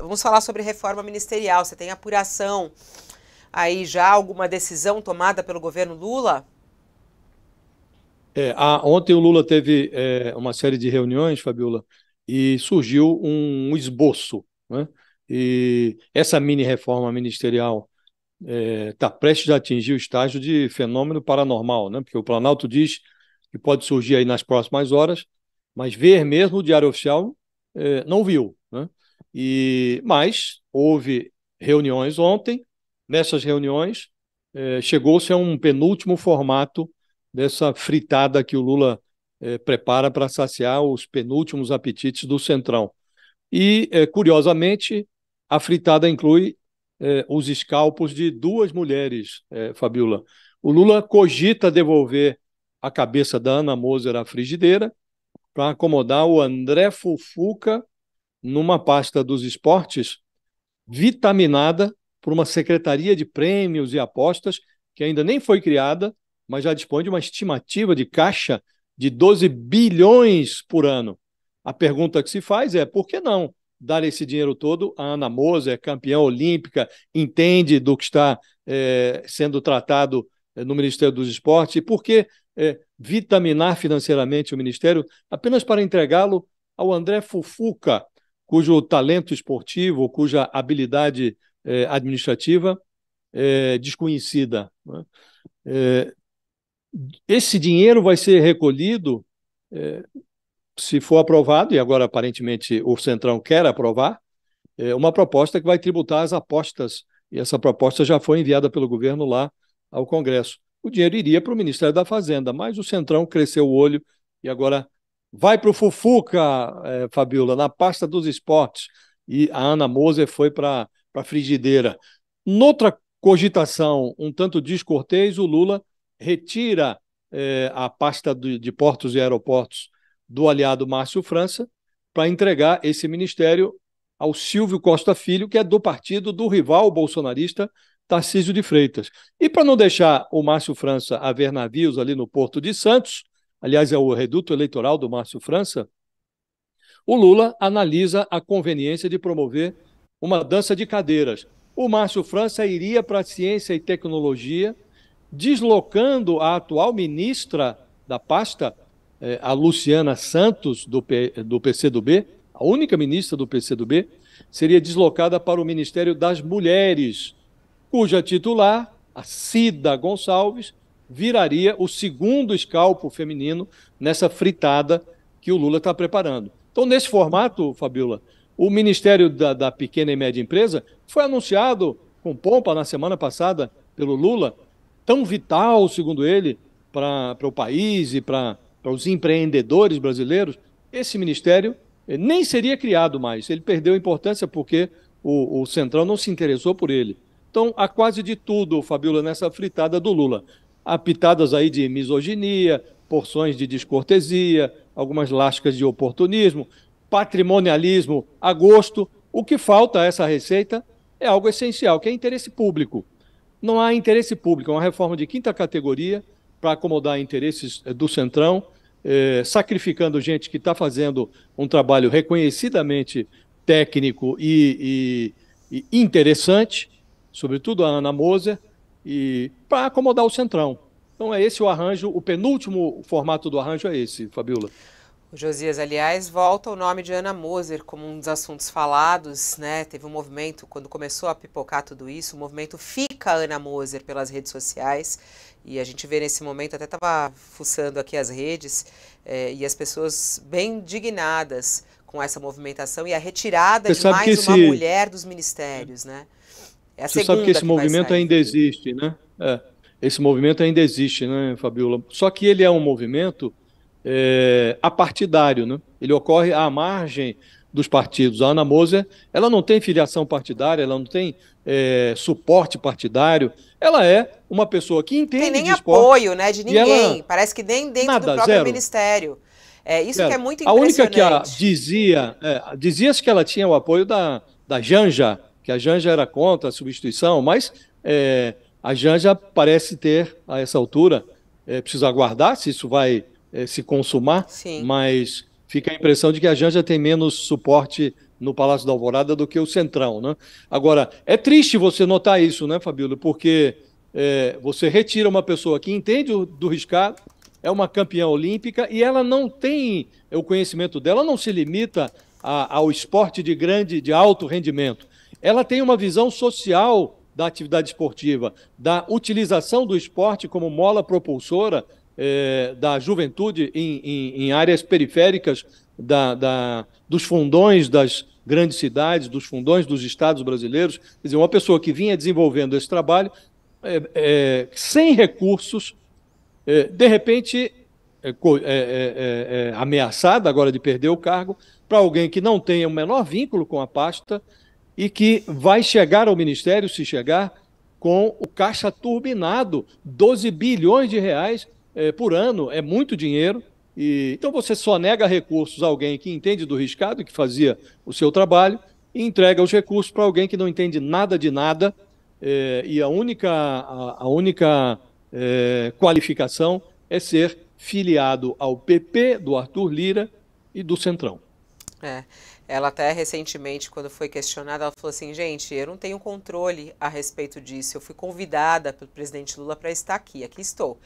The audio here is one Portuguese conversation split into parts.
Vamos falar sobre reforma ministerial. Você tem apuração aí já alguma decisão tomada pelo governo Lula? É, a, ontem o Lula teve é, uma série de reuniões, Fabiola, e surgiu um, um esboço. Né? E essa mini reforma ministerial está é, tá prestes a atingir o estágio de fenômeno paranormal, né? porque o Planalto diz que pode surgir aí nas próximas horas, mas ver mesmo o Diário Oficial é, não viu. Né? E mas houve reuniões ontem. Nessas reuniões é, chegou-se a um penúltimo formato dessa fritada que o Lula é, prepara para saciar os penúltimos apetites do centrão. E é, curiosamente a fritada inclui os escalpos de duas mulheres, Fabiola. O Lula cogita devolver a cabeça da Ana Moser à frigideira para acomodar o André Fufuca numa pasta dos esportes vitaminada por uma secretaria de prêmios e apostas que ainda nem foi criada, mas já dispõe de uma estimativa de caixa de 12 bilhões por ano. A pergunta que se faz é: por que não dar esse dinheiro todo a Ana Moser, campeã olímpica, entende do que está é, sendo tratado eh, no Ministério dos Esportes? E por que é, vitaminar financeiramente o Ministério apenas para entregá-lo ao André Fufuca, cujo talento esportivo, cuja habilidade é, administrativa é desconhecida. Né? É, esse dinheiro vai ser recolhido, é, se for aprovado, e agora aparentemente o Centrão quer aprovar, é, uma proposta que vai tributar as apostas, e essa proposta já foi enviada pelo governo lá ao Congresso. O dinheiro iria para o Ministério da Fazenda, mas o Centrão cresceu o olho e agora Vai para o Fufuca, é, Fabiola, na pasta dos esportes. E a Ana Moser foi para a frigideira. Noutra cogitação um tanto descortês, o Lula retira é, a pasta de portos e aeroportos do aliado Márcio França para entregar esse ministério ao Silvio Costa Filho, que é do partido do rival bolsonarista Tarcísio de Freitas. E para não deixar o Márcio França haver navios ali no Porto de Santos, aliás, é o reduto eleitoral do Márcio França, o Lula analisa a conveniência de promover uma dança de cadeiras. O Márcio França iria para a ciência e tecnologia, deslocando a atual ministra da pasta, eh, a Luciana Santos, do, do PCdoB, a única ministra do PCdoB, seria deslocada para o Ministério das Mulheres, cuja titular, a Cida Gonçalves, viraria o segundo escalpo feminino nessa fritada que o Lula está preparando. Então, nesse formato, Fabiola, o Ministério da, da Pequena e Média Empresa foi anunciado com pompa na semana passada pelo Lula, tão vital, segundo ele, para o país e para os empreendedores brasileiros. Esse ministério eh, nem seria criado mais, ele perdeu importância porque o, o Central não se interessou por ele. Então, há quase de tudo, Fabiola, nessa fritada do Lula apitadas aí de misoginia, porções de descortesia, algumas lascas de oportunismo, patrimonialismo a gosto. O que falta a essa receita é algo essencial, que é interesse público. Não há interesse público, é uma reforma de quinta categoria para acomodar interesses eh, do Centrão, eh, sacrificando gente que está fazendo um trabalho reconhecidamente técnico e, e, e interessante, sobretudo a Ana Moser, e para acomodar o centrão. Então é esse o arranjo, o penúltimo formato do arranjo é esse, Fabiola. O Josias, aliás, volta o nome de Ana Moser como um dos assuntos falados, né? Teve um movimento, quando começou a pipocar tudo isso, o movimento Fica Ana Moser pelas redes sociais. E a gente vê nesse momento, até estava fuçando aqui as redes, é, e as pessoas bem indignadas com essa movimentação e a retirada Você de mais uma mulher dos ministérios, né? É Você sabe que esse que movimento ainda existe, né? É. Esse movimento ainda existe, né, Fabiola? Só que ele é um movimento é, apartidário, né? Ele ocorre à margem dos partidos. A Ana Moser, ela não tem filiação partidária, ela não tem é, suporte partidário, ela é uma pessoa que entende Tem nem de esporte, apoio, né, de ninguém, ela, parece que nem dentro nada, do próprio zero. ministério. É, isso zero. que é muito impressionante. A única que dizia, é, dizia-se que ela tinha o apoio da, da Janja, que a Janja era contra a substituição, mas é, a Janja parece ter, a essa altura, é, precisa aguardar se isso vai é, se consumar, Sim. mas fica a impressão de que a Janja tem menos suporte no Palácio da Alvorada do que o Centrão. Né? Agora, é triste você notar isso, né, Fabíola? Porque é, você retira uma pessoa que entende do riscado, é uma campeã olímpica e ela não tem, é, o conhecimento dela não se limita a, ao esporte de grande, de alto rendimento ela tem uma visão social da atividade esportiva, da utilização do esporte como mola propulsora eh, da juventude em, em, em áreas periféricas da, da, dos fundões das grandes cidades, dos fundões dos estados brasileiros. Quer dizer, uma pessoa que vinha desenvolvendo esse trabalho eh, eh, sem recursos, de repente é, é, é, ameaçada agora de perder o cargo, para alguém que não tenha o menor vínculo com a pasta, e que vai chegar ao Ministério, se chegar, com o caixa turbinado, 12 bilhões de reais eh, por ano, é muito dinheiro. E, então você só nega recursos a alguém que entende do riscado, que fazia o seu trabalho, e entrega os recursos para alguém que não entende nada de nada, eh, e a única, a, a única eh, qualificação é ser filiado ao PP do Arthur Lira e do Centrão. É. Ela até recentemente, quando foi questionada, ela falou assim, gente, eu não tenho controle a respeito disso. Eu fui convidada pelo presidente Lula para estar aqui, aqui estou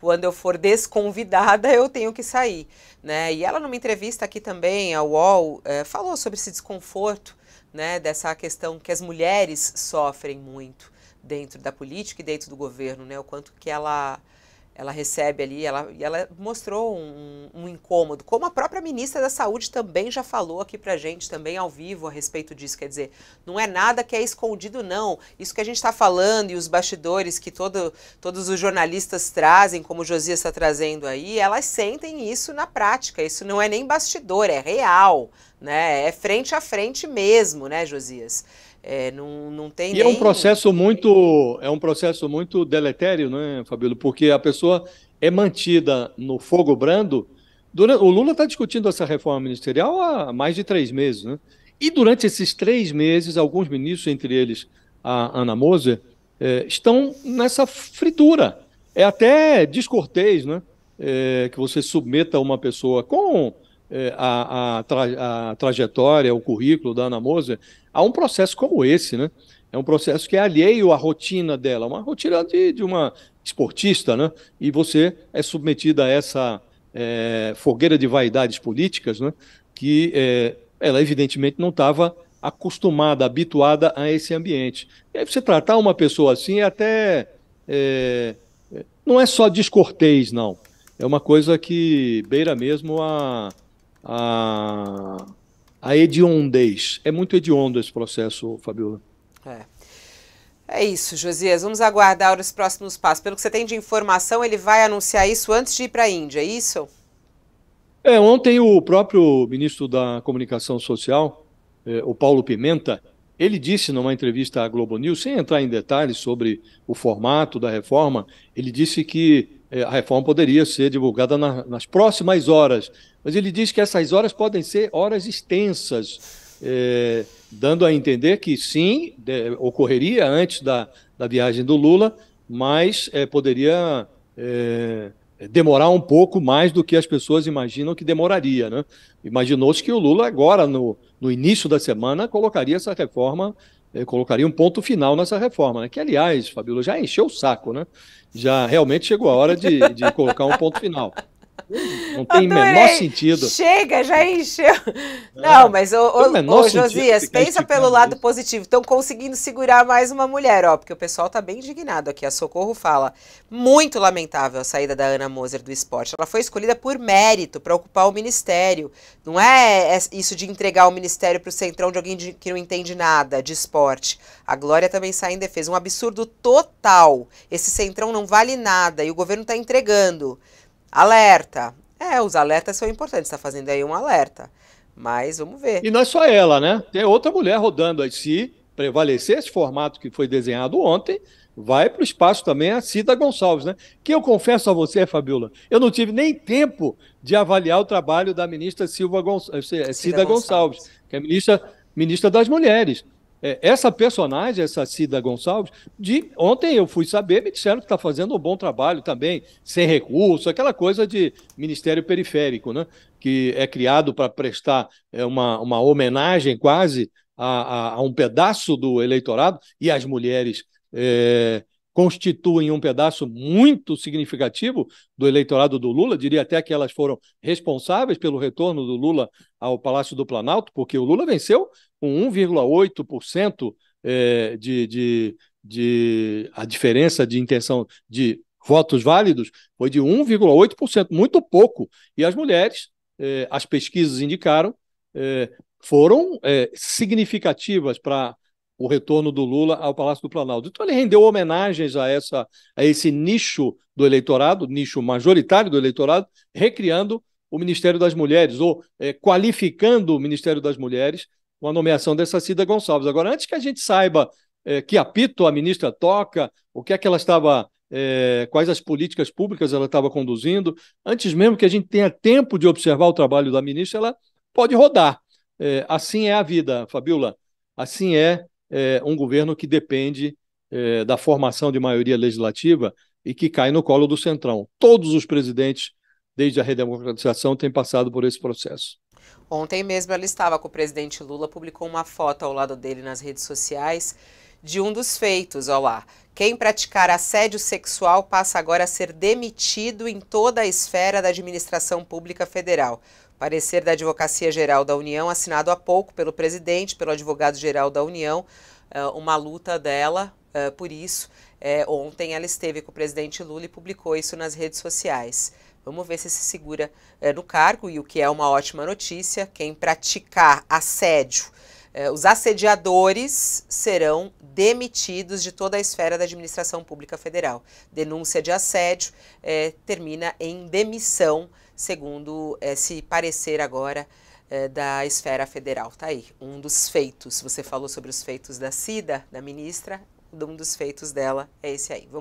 quando eu for desconvidada, eu tenho que sair. Né? E ela, numa entrevista aqui também, a UOL, é, falou sobre esse desconforto, né, dessa questão que as mulheres sofrem muito dentro da política e dentro do governo, né, o quanto que ela ela recebe ali, ela, ela mostrou um, um, incômodo, como a própria ministra da Saúde também já falou aqui para gente, também ao vivo, a respeito disso. Quer dizer, não é nada que é escondido, não. Isso que a gente está falando e os bastidores que todo, todos os jornalistas trazem, como o Josias está trazendo aí, elas sentem isso na prática. Isso não é nem bastidor, é real, né? É frente a frente mesmo, né, Josias? É, não, não tem e nem... é um processo muito é um processo muito deletério, né, Fabíola? Porque a pessoa é mantida no fogo brando. Durante, o Lula está discutindo essa reforma ministerial há mais de três meses, né? E durante esses três meses, alguns ministros, entre eles a Ana Moser, é, estão nessa fritura. É até descortês, né? É, que você submeta uma pessoa com é, a, a, tra a trajetória, o currículo da Ana Moser, a um processo como esse, né? É um processo que é alheio à rotina dela, uma rotina de, de uma esportista, né? E você é submetida a essa é, fogueira de vaidades políticas, né? Que é, ela evidentemente não estava acostumada, habituada a esse ambiente. E aí você tratar uma pessoa assim é até é, não é só descortês, não. É uma coisa que beira mesmo a, a a hediondez. É muito hediondo esse processo, Fabiola. É. É isso, Josias. Vamos aguardar os próximos passos. Pelo que você tem de informação, ele vai anunciar isso antes de ir para a Índia, é isso? É, ontem o próprio ministro da Comunicação Social, eh, o Paulo Pimenta, ele disse numa entrevista à Globo News, sem entrar em detalhes sobre o formato da reforma, ele disse que eh, a reforma poderia ser divulgada na, nas próximas horas, mas ele diz que essas horas podem ser horas extensas, é, dando a entender que sim, de, ocorreria antes da, da viagem do Lula, mas é, poderia é, demorar um pouco mais do que as pessoas imaginam que demoraria. Né? Imaginou-se que o Lula, agora, no, no início da semana, colocaria essa reforma eu é, colocaria um ponto final nessa reforma, né? que, aliás, Fabíola, já encheu o saco, né? Já realmente chegou a hora de, de colocar um ponto final. Não tem o menor sentido. Chega, já encheu. É. Não, mas, ô, ô, ô Josias, pensa pelo lado isso. positivo. Estão conseguindo segurar mais uma mulher, ó, porque o pessoal tá bem indignado aqui. A Socorro fala: muito lamentável a saída da Ana Moser do esporte. Ela foi escolhida por mérito para ocupar o ministério. Não é, é isso de entregar o ministério para o centrão de alguém de, que não entende nada de esporte. A Glória também sai em defesa. Um absurdo total. Esse centrão não vale nada e o governo tá entregando. Alerta. É, os alertas são importantes, está fazendo aí um alerta. Mas vamos ver. E não é só ela, né? Tem outra mulher rodando aí. Se prevalecer esse formato que foi desenhado ontem, vai para o espaço também a Cida Gonçalves, né? Que eu confesso a você, Fabiola, eu não tive nem tempo de avaliar o trabalho da ministra Silva Gonçalves, eh, Cida, Cida Gonçalves, Gonçalves, que é ministra, ministra das Mulheres é, essa personagem, essa Cida Gonçalves, de ontem eu fui saber, me disseram que está fazendo um bom trabalho também, sem recurso, aquela coisa de Ministério Periférico, né? que é criado para prestar é, uma, uma homenagem quase a, a, a, um pedaço do eleitorado e as mulheres. É, constituem um pedaço muito significativo do eleitorado do Lula, diria até que elas foram responsáveis pelo retorno do Lula ao Palácio do Planalto, porque o Lula venceu com 1,8% eh, de, de, de a diferença de intenção de votos válidos foi de 1,8%, muito pouco. E as mulheres, eh, as pesquisas indicaram, eh, foram significativas para o retorno do Lula ao Palácio do Planalto. Então, ele rendeu homenagens a, essa, a esse nicho do eleitorado, nicho majoritário do eleitorado, recriando o Ministério das Mulheres, ou é, qualificando o Ministério das Mulheres com a nomeação dessa Cida Gonçalves. Agora, antes que a gente saiba é, que apito a ministra toca, o que é que ela estava. É, quais as políticas públicas ela estava conduzindo, antes mesmo que a gente tenha tempo de observar o trabalho da ministra, ela pode rodar. É, assim é a vida, Fabiola. Assim é é, um governo que depende é, da formação de maioria legislativa e que cai no colo do Centrão. Todos os presidentes, desde a redemocratização, têm passado por esse processo. Ontem mesmo ela estava com o presidente Lula, publicou uma foto ao lado dele nas redes sociais de um dos feitos, ó lá. Quem praticar assédio sexual passa agora a ser demitido em toda a esfera da administração pública federal. Parecer da Advocacia Geral da União, assinado há pouco pelo presidente, pelo advogado-geral da União, eh, uma luta dela eh, por isso. Eh, ontem ela esteve com o presidente Lula e publicou isso nas redes sociais. Vamos ver se se segura no cargo e o que é uma ótima notícia: quem praticar assédio. Os assediadores serão demitidos de toda a esfera da administração pública federal. Denúncia de assédio termina em demissão segundo esse parecer agora eh, da esfera federal. Tá aí, um dos feitos. Você falou sobre os feitos da Cida, da ministra, um dos feitos dela é esse aí. Vamos